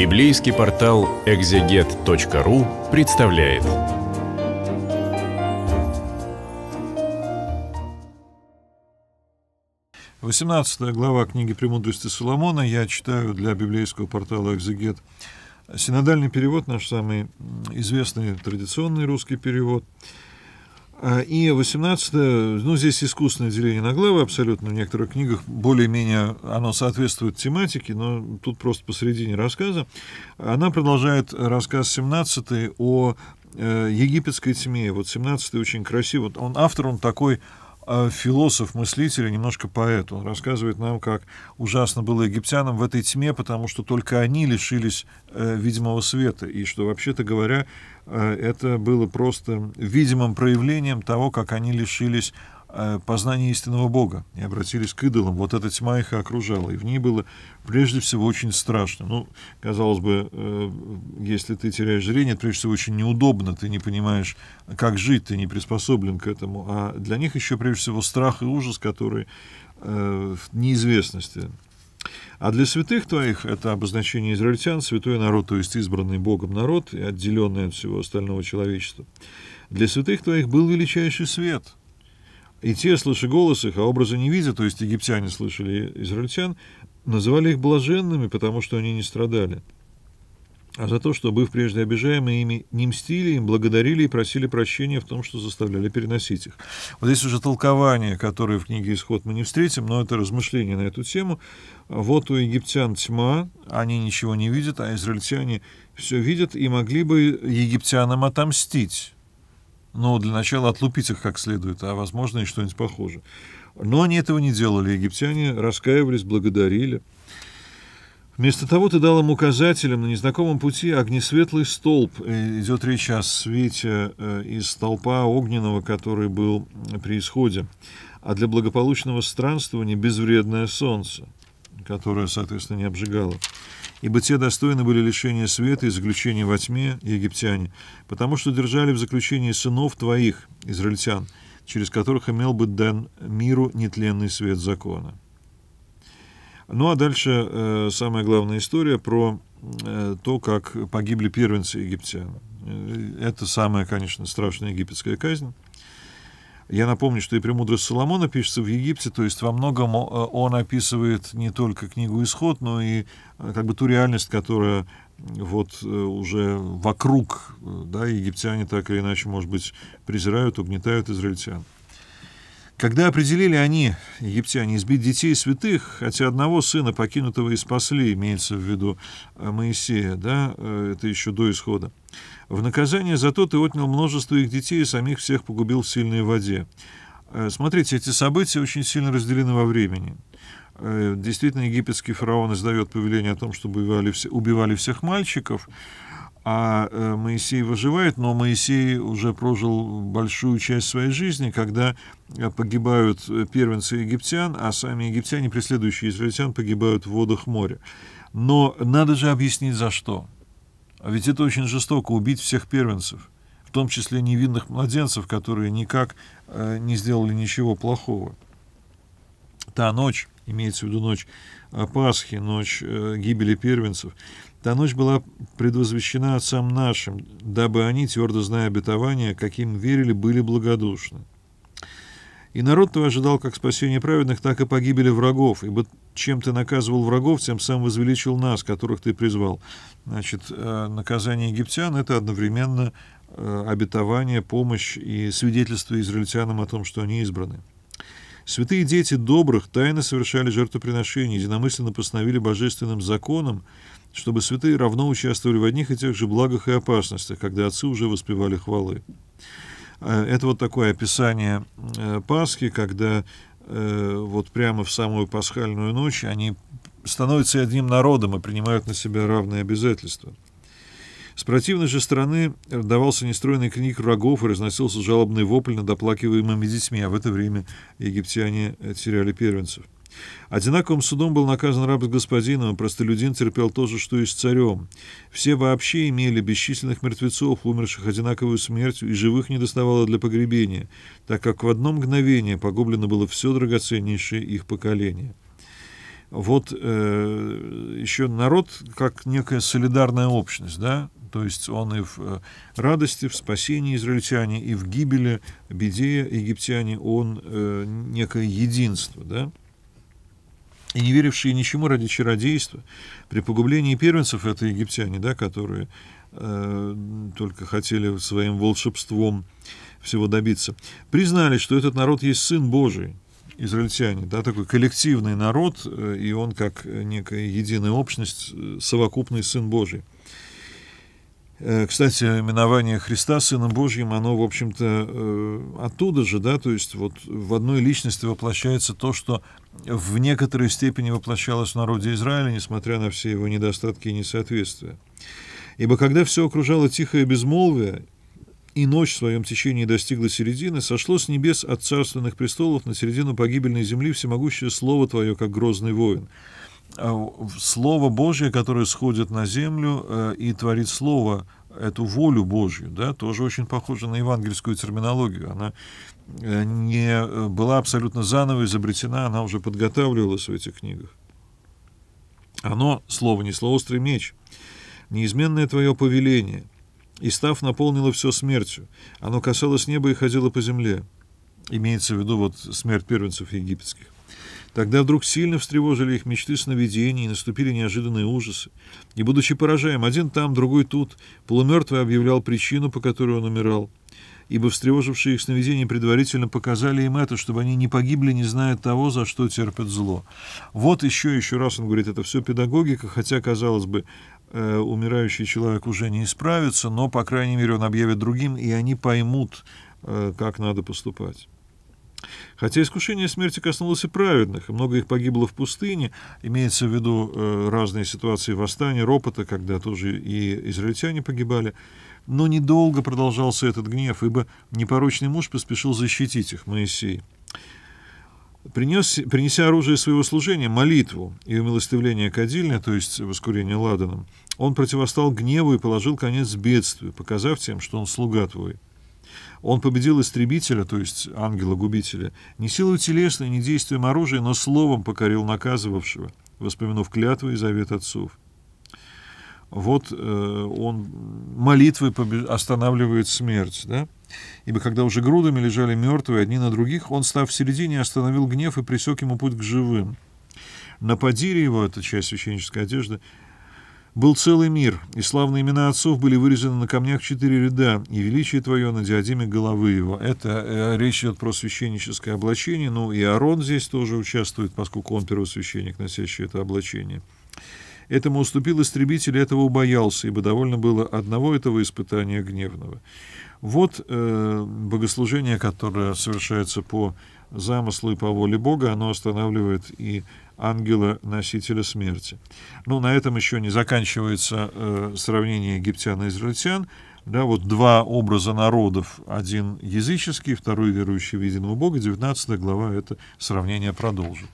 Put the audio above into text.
Библейский портал экзегет.ру представляет. Восемнадцатая глава книги «Премудрости Соломона» я читаю для библейского портала «Экзегет». Синодальный перевод, наш самый известный традиционный русский перевод – а, и 18 ну, здесь искусственное деление на главы абсолютно. В некоторых книгах более-менее оно соответствует тематике, но тут просто посередине рассказа. Она продолжает рассказ 17 о э, египетской тьме. Вот 17 очень вот Он автор, он такой а, философ, мыслитель и немножко поэт. Он рассказывает нам, как ужасно было египтянам в этой тьме, потому что только они лишились э, видимого света, и что, вообще-то говоря, э, это было просто видимым проявлением того, как они лишились Э, познание истинного Бога и обратились к идолам. Вот эта тьма их окружала, и в ней было прежде всего очень страшно. Ну, казалось бы, э, если ты теряешь зрение, это прежде всего очень неудобно, ты не понимаешь, как жить, ты не приспособлен к этому. А для них еще прежде всего страх и ужас, которые э, в неизвестности. А для святых твоих это обозначение израильтян, святой народ, то есть избранный Богом народ и отделенный от всего остального человечества. Для святых твоих был величайший свет — и те, слыша голос их, а образа не видя, то есть египтяне слышали израильтян, называли их блаженными, потому что они не страдали. А за то, что, быв прежде обижаемые ими, не мстили им, благодарили и просили прощения в том, что заставляли переносить их. Вот здесь уже толкование, которое в книге «Исход» мы не встретим, но это размышление на эту тему. Вот у египтян тьма, они ничего не видят, а израильтяне все видят и могли бы египтянам отомстить ну, для начала отлупить их как следует, а, возможно, и что-нибудь похожее. Но они этого не делали. Египтяне раскаивались, благодарили. Вместо того ты дал им указателем на незнакомом пути огнесветлый столб. Идет речь о свете э, из столпа огненного, который был при исходе. А для благополучного странствования безвредное солнце, которое, соответственно, не обжигало ибо те достойны были лишения света и заключения во тьме, египтяне, потому что держали в заключении сынов твоих, израильтян, через которых имел бы дан миру нетленный свет закона». Ну а дальше э, самая главная история про э, то, как погибли первенцы египтяне. Э, это самая, конечно, страшная египетская казнь. Я напомню, что и «Премудрость Соломона» пишется в Египте, то есть во многом э, он описывает не только книгу «Исход», но и э, как бы ту реальность, которая вот э, уже вокруг, да, египтяне так или иначе, может быть, презирают, угнетают израильтян. Когда определили они, египтяне, избить детей святых, хотя одного сына покинутого и спасли, имеется в виду э, Моисея, да, э, это еще до исхода, в наказание за то ты отнял множество их детей и самих всех погубил в сильной воде. Э, смотрите, эти события очень сильно разделены во времени. Действительно, египетский фараон издает повеление о том, чтобы убивали, убивали всех мальчиков, а э, Моисей выживает, но Моисей уже прожил большую часть своей жизни, когда э, погибают э, первенцы египтян, а сами египтяне, преследующие израильтян, погибают в водах моря. Но надо же объяснить, за что. А ведь это очень жестоко, убить всех первенцев, в том числе невинных младенцев, которые никак не сделали ничего плохого. Та ночь, имеется в виду ночь Пасхи, ночь гибели первенцев – Та ночь была предвозвещена отцам нашим, дабы они, твердо зная обетование, каким верили, были благодушны. И народ твой ожидал как спасения праведных, так и погибели врагов, ибо чем ты наказывал врагов, тем сам возвеличил нас, которых ты призвал. Значит, э, наказание египтян — это одновременно э, обетование, помощь и свидетельство израильтянам о том, что они избраны. Святые дети добрых тайно совершали жертвоприношения, единомысленно постановили божественным законом, чтобы святые равно участвовали в одних и тех же благах и опасностях, когда отцы уже воспевали хвалы. Э, это вот такое описание э, Пасхи, когда э, вот прямо в самую пасхальную ночь они становятся одним народом и принимают на себя равные обязательства. С противной же стороны давался нестройный крик врагов и разносился жалобный вопль над оплакиваемыми детьми, а в это время египтяне теряли первенцев. Одинаковым судом был наказан раб с господином, а простолюдин терпел то же, что и с царем. Все вообще имели бесчисленных мертвецов, умерших одинаковую смертью, и живых не доставало для погребения, так как в одно мгновение погублено было все драгоценнейшее их поколение. Вот э, еще народ как некая солидарная общность, да, то есть он и в э, радости, в спасении израильтяне, и в гибели, беде египтяне, он э, некое единство, да и не верившие ничему ради чародейства. При погублении первенцев это египтяне, да, которые э, только хотели своим волшебством всего добиться, признали, что этот народ есть Сын Божий, израильтяне, да, такой коллективный народ, э, и он как некая единая общность, э, совокупный Сын Божий. Э, кстати, именование Христа Сыном Божьим, оно, в общем-то, э, оттуда же, да, то есть вот в одной личности воплощается то, что в некоторой степени воплощалось в народе Израиля, несмотря на все его недостатки и несоответствия. Ибо когда все окружало тихое безмолвие, и ночь в своем течении достигла середины, сошло с небес от царственных престолов на середину погибельной земли всемогущее слово Твое, как грозный воин — Э, слово Божье, которое сходит на землю э, и творит Слово, эту волю Божью, да, тоже очень похоже на евангельскую терминологию. Она э, не была абсолютно заново изобретена, она уже подготавливалась в этих книгах. Оно, слово не слово, острый меч, неизменное твое повеление, и став наполнило все смертью. Оно касалось неба и ходило по земле. Имеется в виду вот смерть первенцев египетских. Тогда вдруг сильно встревожили их мечты сновидений, и наступили неожиданные ужасы. И, будучи поражаем, один там, другой тут, полумертвый объявлял причину, по которой он умирал. Ибо встревожившие их сновидения предварительно показали им это, чтобы они не погибли, не зная того, за что терпят зло. Вот еще, еще раз он говорит, это все педагогика, хотя, казалось бы, э, умирающий человек уже не исправится, но, по крайней мере, он объявит другим, и они поймут, э, как надо поступать. Хотя искушение смерти коснулось и праведных, и много их погибло в пустыне, имеется в виду э, разные ситуации восстания, ропота, когда тоже и израильтяне погибали, но недолго продолжался этот гнев, ибо непорочный муж поспешил защитить их, Моисей. Принес, принеся оружие своего служения, молитву и умилостивление кадильня, то есть воскурение ладаном, он противостал гневу и положил конец бедствию, показав тем, что он слуга твой. Он победил истребителя, то есть ангела-губителя, не силой телесной, не действием оружия, но словом покорил наказывавшего, воспоминав клятву и завет отцов. Вот э, он молитвой останавливает смерть, да? Ибо когда уже грудами лежали мертвые одни на других, он, став в середине, остановил гнев и пресек ему путь к живым. На подире его, это часть священнической одежды, был целый мир, и славные имена отцов были вырезаны на камнях четыре ряда, и величие твое на диадеме головы его. Это э, речь идет про священническое облачение, ну и Арон здесь тоже участвует, поскольку он первосвященник, носящий это облачение. Этому уступил истребитель, этого убоялся, ибо довольно было одного этого испытания гневного. Вот э, богослужение, которое совершается по замыслу и по воле Бога, оно останавливает и ангела-носителя смерти. Но ну, на этом еще не заканчивается э, сравнение египтян и израильтян. Да, вот два образа народов, один языческий, второй верующий в единого Бога, 19 глава это сравнение продолжит.